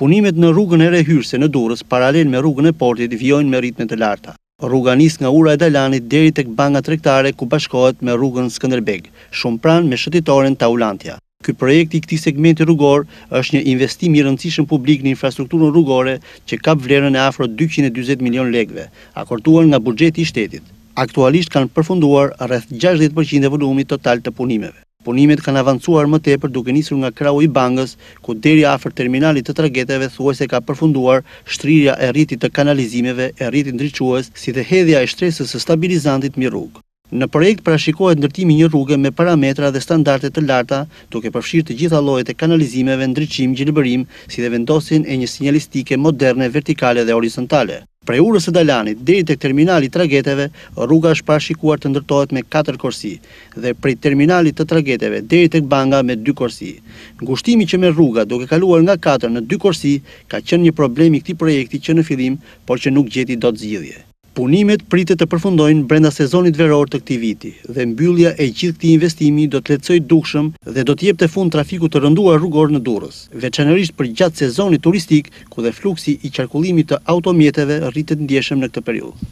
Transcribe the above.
Punimet në rrugën e rehyrse në Durrës paralel me rrugën e portit vijojnë me ritme të larta. Rruga nis nga ura e Dalanit deri tek banka tregtare ku bashkohet me rrugën Skënderbeg, shumë pranë me shëtitoren Taulantia. Ky projekt i këtij segmenti rrugor është një investim i rëndësishëm publik në infrastrukturën rrugore që ka vlerën e afro 240 milion lekëve, akortuar nga buxheti i shtetit. Aktualisht kanë përfunduar rreth 60% e volumit total të punimeve. Punimet kanë avancuar më tepër duke nisur nga krau i bangës, ku deri afer terminalit të trageteve thuaj se ka përfunduar shtrirja e rritit të kanalizimeve e rritit ndryquës si dhe hedhja e shtresës së stabilizantit mi rrugë. Në projekt prashikohet ndërtimi një rrugë me parametra dhe standarte të larta, duke përfshirë të gjitha lojët e kanalizimeve ndryqim, gjilëbërim, si dhe vendosin e një sinjalistike moderne, vertikale dhe horizontale. Pre urës e dalanit, deri të terminali trageteve, rruga është pashikuar të ndërtojt me 4 korsi, dhe prej terminali të trageteve, deri të banga me 2 korsi. Ngushtimi që me rruga duke kaluar nga 4 në 2 korsi, ka qënë një problemi këti projekti që në filim, por që nuk gjeti do të zgjidhje. Punimet pritet të përfundojnë brenda sezonit veror të këti viti dhe mbyllja e gjithë këti investimi do të letësoj dukshëm dhe do të jep të fund trafiku të rënduar rrugor në durës, veçanërisht për gjatë sezonit turistik ku dhe fluksi i qarkullimit të automjeteve rritet ndjeshëm në këtë periud.